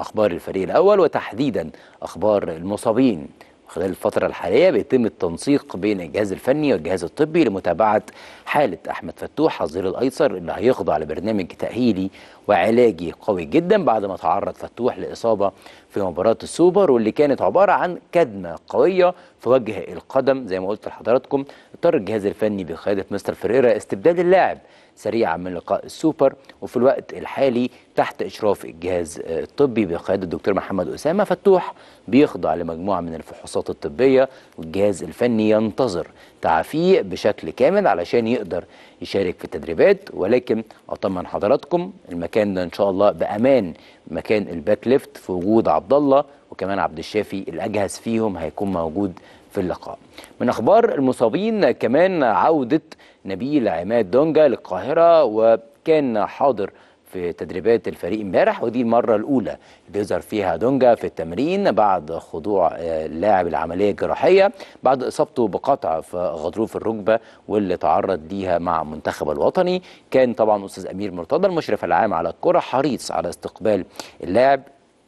أخبار الفريق الأول وتحديدا أخبار المصابين خلال الفترة الحالية بيتم التنسيق بين الجهاز الفني والجهاز الطبي لمتابعة حالة أحمد فتوح الظهير الأيسر اللي هيخضع لبرنامج تأهيلي وعلاجي قوي جدا بعد ما تعرض فتوح لإصابة في مباراة السوبر واللي كانت عبارة عن كدمة قوية في وجه القدم زي ما قلت لحضراتكم اضطر الجهاز الفني بقيادة مستر فريرا استبدال اللاعب سريعا من لقاء السوبر وفي الوقت الحالي تحت إشراف الجهاز آه، الطبي بقيادة الدكتور محمد أسامة فتوح بيخضع لمجموعة من الفحوصات الطبية والجهاز الفني ينتظر تعافيه بشكل كامل علشان يقدر يشارك في التدريبات ولكن أطمن حضراتكم المكان ده إن شاء الله بأمان مكان الباك ليفت في وجود عبد الله وكمان عبد الشافي الأجهز فيهم هيكون موجود في اللقاء من أخبار المصابين كمان عودة نبيل عماد دونجا للقاهرة وكان حاضر في تدريبات الفريق امبارح ودي المره الاولى بيظهر فيها دونجا في التمرين بعد خضوع آه، اللاعب العمليه الجراحيه بعد اصابته بقطع في غضروف الركبه واللي تعرض ليها مع منتخب الوطني كان طبعا استاذ امير مرتضى المشرف العام على الكره حريص على استقبال اللاعب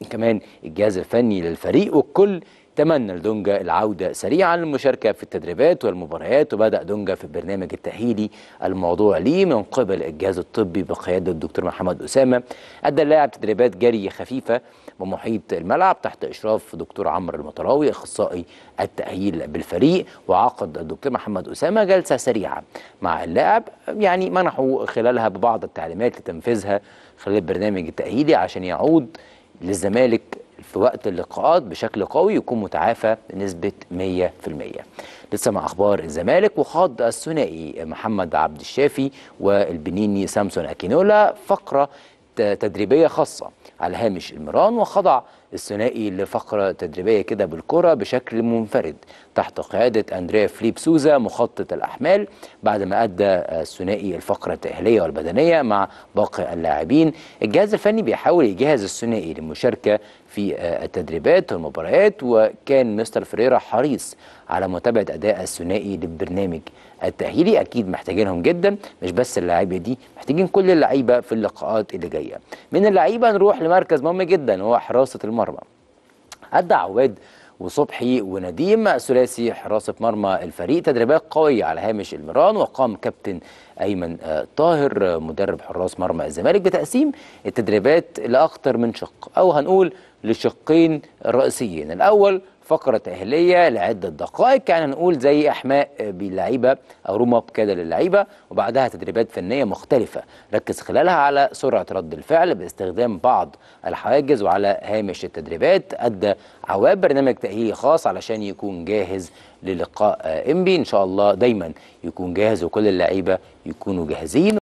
كمان الجهاز الفني للفريق والكل تمنى لدونجا العودة سريعا للمشاركة في التدريبات والمباريات وبدأ دونجا في البرنامج التأهيلي الموضوع ليه من قبل الجهاز الطبي بقيادة الدكتور محمد أسامة أدى اللاعب تدريبات جري خفيفة بمحيط الملعب تحت إشراف دكتور عمرو المطراوي أخصائي التأهيل بالفريق وعقد الدكتور محمد أسامة جلسة سريعة مع اللاعب يعني منحه خلالها ببعض التعليمات لتنفيذها خلال البرنامج التأهيلي عشان يعود للزمالك في وقت اللقاءات بشكل قوي يكون متعافى بنسبة 100% لسه مع أخبار الزمالك وخاض الثنائي محمد عبد الشافي والبنيني سامسون أكينولا فقرة تدريبية خاصة على هامش المران وخضع الثنائي لفقرة تدريبية كده بالكرة بشكل منفرد تحت قيادة أندريا فليب سوزا مخطط الأحمال بعد ما أدى الثنائي الفقرة التأهيلية والبدنية مع باقي اللاعبين الجهاز الفني بيحاول يجهز الثنائي للمشاركة في التدريبات والمباريات وكان مستر فريرا حريص على متابعة أداء الثنائي للبرنامج التأهيلي أكيد محتاجينهم جدا مش بس اللعيبة دي محتاجين كل اللعيبة في اللقاءات اللي جاية من اللعيبة نروح لمركز مهم جدا هو حراسة المهاجمين مرمى أدى عواد وصبحي ونديم ثلاثي حراسة مرمى الفريق تدريبات قوية على هامش الميران وقام كابتن أيمن آه، طاهر مدرب حراس مرمى الزمالك بتقسيم التدريبات لأكثر من شق أو هنقول لشقين رئيسيين الأول فقرة أهلية لعدة دقائق يعني نقول زي أحماء باللعيبة أو روم أب كده للعيبة وبعدها تدريبات فنية مختلفة ركز خلالها على سرعة رد الفعل باستخدام بعض الحواجز وعلى هامش التدريبات أدى عواب برنامج تأهيلي خاص علشان يكون جاهز للقاء إنبي إن شاء الله دايما يكون جاهز وكل اللعيبة يكونوا جاهزين